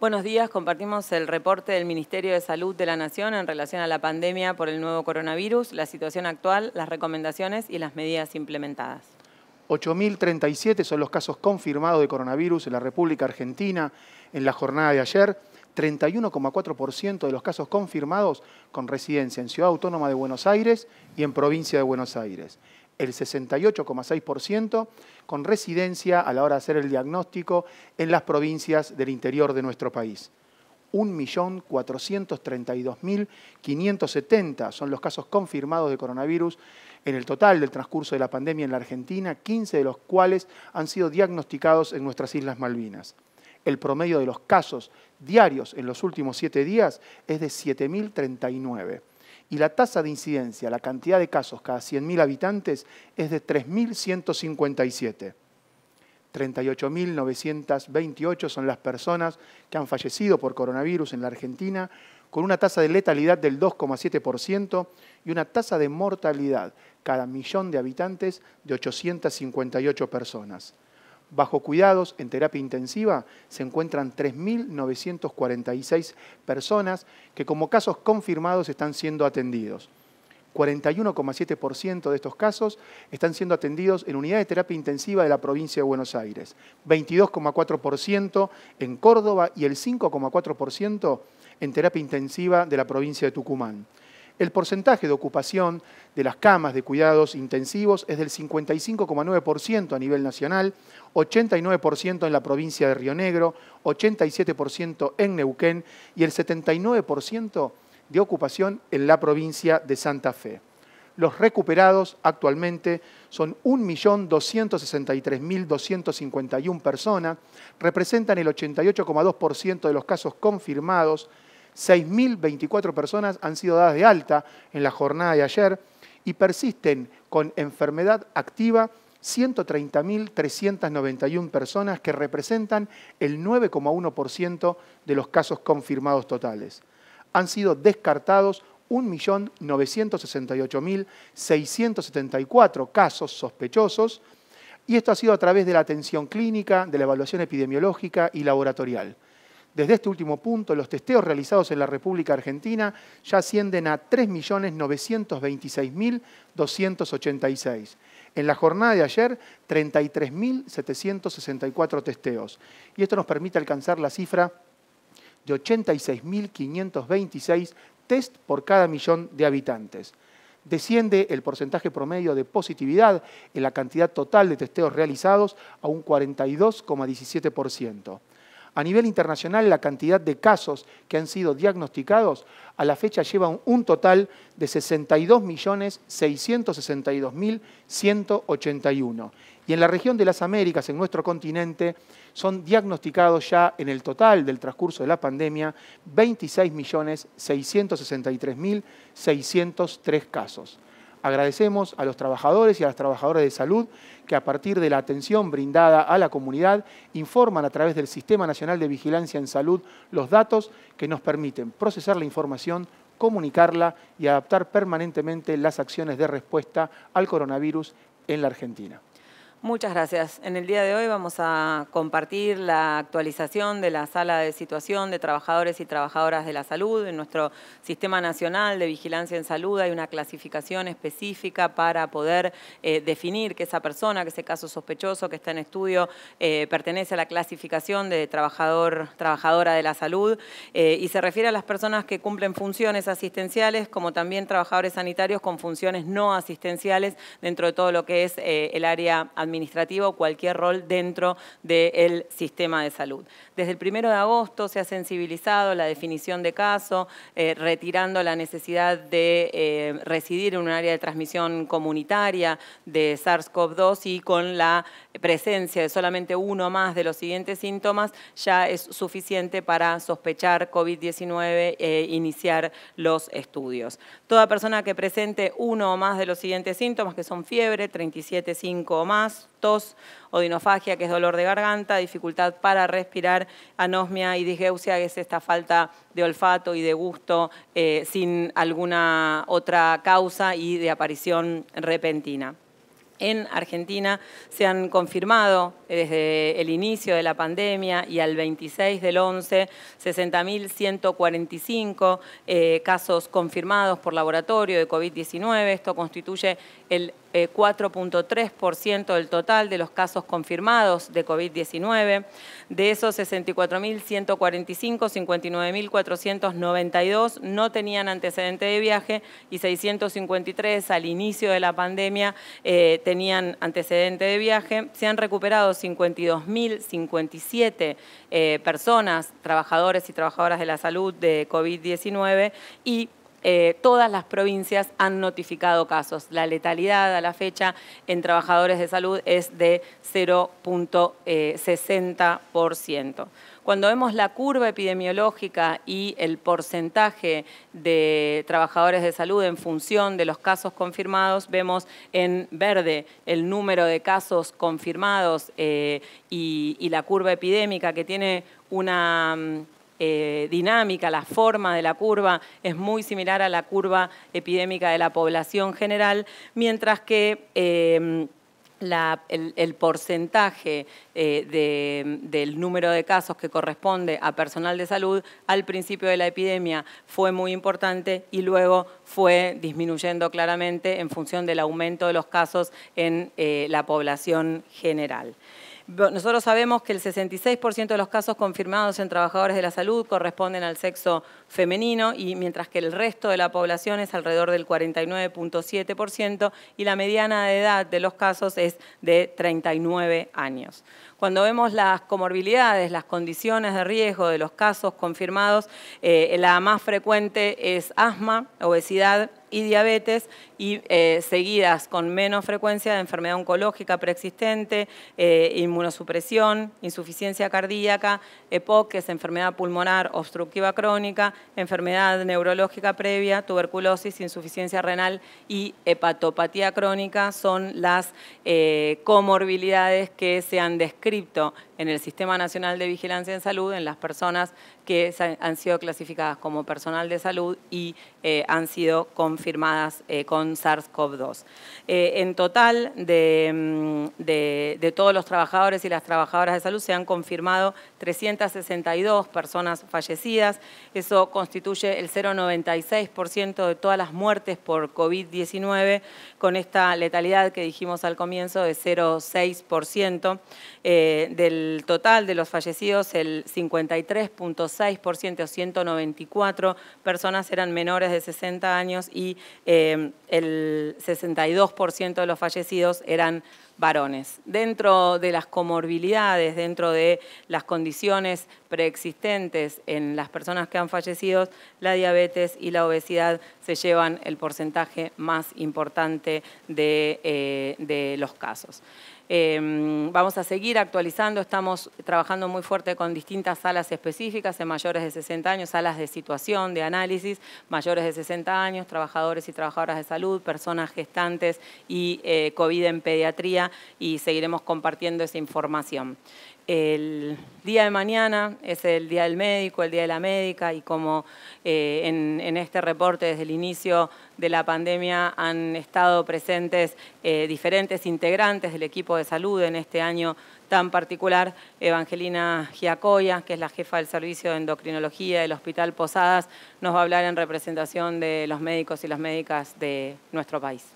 Buenos días, compartimos el reporte del Ministerio de Salud de la Nación en relación a la pandemia por el nuevo coronavirus, la situación actual, las recomendaciones y las medidas implementadas. 8.037 son los casos confirmados de coronavirus en la República Argentina en la jornada de ayer. 31,4% de los casos confirmados con residencia en Ciudad Autónoma de Buenos Aires y en Provincia de Buenos Aires el 68,6%, con residencia a la hora de hacer el diagnóstico en las provincias del interior de nuestro país. 1.432.570 son los casos confirmados de coronavirus en el total del transcurso de la pandemia en la Argentina, 15 de los cuales han sido diagnosticados en nuestras Islas Malvinas. El promedio de los casos diarios en los últimos siete días es de 7.039 y la tasa de incidencia, la cantidad de casos cada 100.000 habitantes es de 3.157. 38.928 son las personas que han fallecido por coronavirus en la Argentina, con una tasa de letalidad del 2,7% y una tasa de mortalidad cada millón de habitantes de 858 personas. Bajo cuidados en terapia intensiva se encuentran 3.946 personas que como casos confirmados están siendo atendidos. 41,7% de estos casos están siendo atendidos en unidad de terapia intensiva de la provincia de Buenos Aires, 22,4% en Córdoba y el 5,4% en terapia intensiva de la provincia de Tucumán. El porcentaje de ocupación de las camas de cuidados intensivos es del 55,9% a nivel nacional, 89% en la provincia de Río Negro, 87% en Neuquén y el 79% de ocupación en la provincia de Santa Fe. Los recuperados actualmente son 1.263.251 personas, representan el 88,2% de los casos confirmados, 6.024 personas han sido dadas de alta en la jornada de ayer y persisten con enfermedad activa 130.391 personas que representan el 9,1% de los casos confirmados totales. Han sido descartados 1.968.674 casos sospechosos y esto ha sido a través de la atención clínica, de la evaluación epidemiológica y laboratorial. Desde este último punto, los testeos realizados en la República Argentina ya ascienden a 3.926.286. En la jornada de ayer, 33.764 testeos. Y esto nos permite alcanzar la cifra de 86.526 test por cada millón de habitantes. Desciende el porcentaje promedio de positividad en la cantidad total de testeos realizados a un 42,17%. A nivel internacional, la cantidad de casos que han sido diagnosticados a la fecha lleva un total de 62.662.181. Y en la región de las Américas, en nuestro continente, son diagnosticados ya en el total del transcurso de la pandemia 26.663.603 casos. Agradecemos a los trabajadores y a las trabajadoras de salud que a partir de la atención brindada a la comunidad informan a través del Sistema Nacional de Vigilancia en Salud los datos que nos permiten procesar la información, comunicarla y adaptar permanentemente las acciones de respuesta al coronavirus en la Argentina. Muchas gracias. En el día de hoy vamos a compartir la actualización de la sala de situación de trabajadores y trabajadoras de la salud. En nuestro Sistema Nacional de Vigilancia en Salud hay una clasificación específica para poder eh, definir que esa persona, que ese caso sospechoso que está en estudio, eh, pertenece a la clasificación de trabajador, trabajadora de la salud eh, y se refiere a las personas que cumplen funciones asistenciales como también trabajadores sanitarios con funciones no asistenciales dentro de todo lo que es el área administrativa administrativo o cualquier rol dentro del sistema de salud. Desde el 1 de agosto se ha sensibilizado la definición de caso, eh, retirando la necesidad de eh, residir en un área de transmisión comunitaria de SARS-CoV-2 y con la presencia de solamente uno más de los siguientes síntomas ya es suficiente para sospechar COVID-19 e eh, iniciar los estudios. Toda persona que presente uno o más de los siguientes síntomas, que son fiebre, 37,5 o más, tos, odinofagia, que es dolor de garganta, dificultad para respirar, anosmia y disgeusia, que es esta falta de olfato y de gusto eh, sin alguna otra causa y de aparición repentina. En Argentina se han confirmado eh, desde el inicio de la pandemia y al 26 del 11, 60.145 eh, casos confirmados por laboratorio de COVID-19. Esto constituye el 4.3% eh, del total de los casos confirmados de COVID-19. De esos 64.145, 59.492 no tenían antecedente de viaje y 653 al inicio de la pandemia eh, tenían antecedente de viaje. Se han recuperado 52.057 eh, personas, trabajadores y trabajadoras de la salud de COVID-19 y eh, todas las provincias han notificado casos. La letalidad a la fecha en trabajadores de salud es de 0.60%. Eh, Cuando vemos la curva epidemiológica y el porcentaje de trabajadores de salud en función de los casos confirmados, vemos en verde el número de casos confirmados eh, y, la curva epidémica que tiene una mm, eh, dinámica, la forma de la curva es muy similar a la curva epidémica de la población general, mientras que em, el, porcentaje eh, del número de casos que corresponde a personal de salud al principio de la epidemia fue muy importante y luego fue disminuyendo claramente en función del aumento de los casos en eh, la población general. Nosotros sabemos que el 66% de los casos confirmados en trabajadores de la salud corresponden al sexo femenino y mientras que el resto de la población es alrededor del 49.7% y la mediana de edad de los casos es de 39 años. Cuando vemos las comorbilidades, las condiciones de riesgo de los casos confirmados, eh, la más frecuente es asma, obesidad, y diabetes y eh, seguidas con menos frecuencia de enfermedad oncológica preexistente, eh, inmunosupresión, insuficiencia cardíaca, EPOC, que es enfermedad pulmonar obstructiva crónica, enfermedad neurológica previa, tuberculosis, insuficiencia renal y hepatopatía crónica son las eh, comorbilidades que se han descrito en el Sistema Nacional de Vigilancia en Salud en las personas que han sido clasificadas como personal de salud y han sido con confirmadas eh, con SARS-CoV-2. Eh, en total, mm, de, todos los trabajadores y las trabajadoras de salud se han confirmado 362 personas fallecidas. Eso constituye el 0,96% de todas las muertes por COVID-19, con esta letalidad que dijimos al comienzo de 0,6%. Eh, del total de los fallecidos, el 53,6% o 194 personas eran menores de 60 años y y em, el 62% de los fallecidos eran varones. Dentro de las comorbilidades, dentro de las condiciones preexistentes en las personas que han fallecido, la diabetes y la obesidad se llevan el porcentaje más importante de eh, los casos. Em, vamos a seguir actualizando, estamos trabajando muy fuerte con distintas salas específicas en mayores de 60 años, salas de situación, de análisis, mayores de 60 años, trabajadores y trabajadoras de salud, personas gestantes y eh, COVID en pediatría y seguiremos compartiendo esa información el día de mañana es el día del médico, el día de la médica y como eh, en, este reporte desde el inicio de la pandemia han estado presentes eh, diferentes integrantes del equipo de salud en este año tan particular, Evangelina Giacoya, que es la jefa del servicio de endocrinología del Hospital Posadas, nos va a hablar en representación de los médicos y las médicas de nuestro país.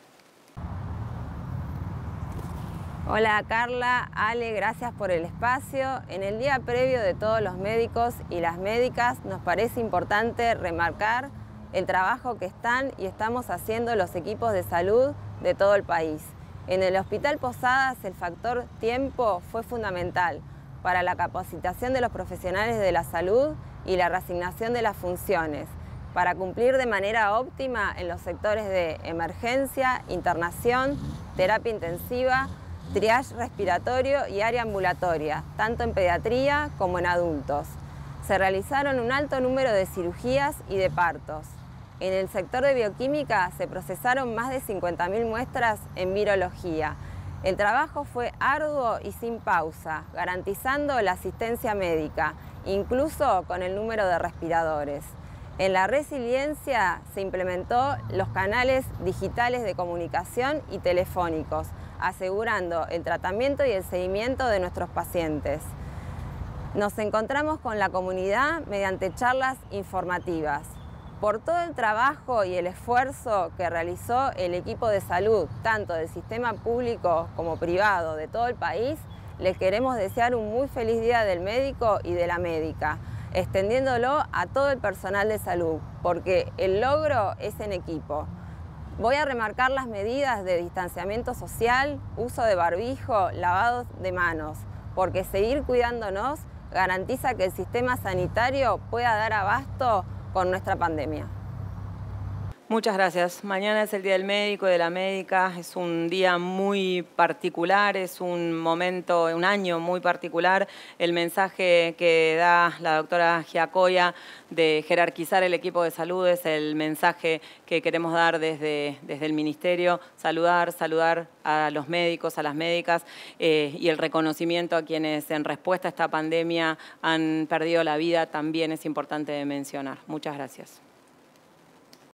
Hola Carla, Ale, gracias por el espacio. En el día previo de todos los médicos y las médicas nos parece importante remarcar el trabajo que están y estamos haciendo los equipos de salud de todo el país. En el Hospital Posadas el factor tiempo fue fundamental para la capacitación de los profesionales de la salud y la resignación de las funciones para cumplir de manera óptima en los sectores de emergencia, internación, terapia intensiva, triage respiratorio y área ambulatoria, tanto en pediatría como en adultos. Se realizaron un alto número de cirugías y de partos. En el sector de bioquímica se procesaron más de 50.000 muestras en virología. El trabajo fue arduo y sin pausa, garantizando la asistencia médica, incluso con el número de respiradores. En la resiliencia se implementó los canales digitales de comunicación y telefónicos, asegurando el tratamiento y el seguimiento de nuestros pacientes. Nos encontramos con la comunidad mediante charlas informativas. Por todo el trabajo y el esfuerzo que realizó el equipo de salud, tanto del sistema público como privado de todo el país, les queremos desear un muy feliz día del médico y de la médica, extendiéndolo a todo el personal de salud, porque el logro es en equipo. Voy a remarcar las medidas de distanciamiento social, uso de barbijo, lavado de manos, porque seguir cuidándonos garantiza que el sistema sanitario pueda dar abasto con nuestra pandemia. Muchas gracias. Mañana es el Día del Médico y de la Médica. Es un día muy particular, es un momento, un año muy particular. El mensaje que da la doctora Giacoya de jerarquizar el equipo de salud es el mensaje que queremos dar desde, desde el Ministerio. Saludar, saludar a los médicos, a las médicas eh, y el reconocimiento a quienes en respuesta a esta pandemia han perdido la vida también es importante mencionar. Muchas gracias.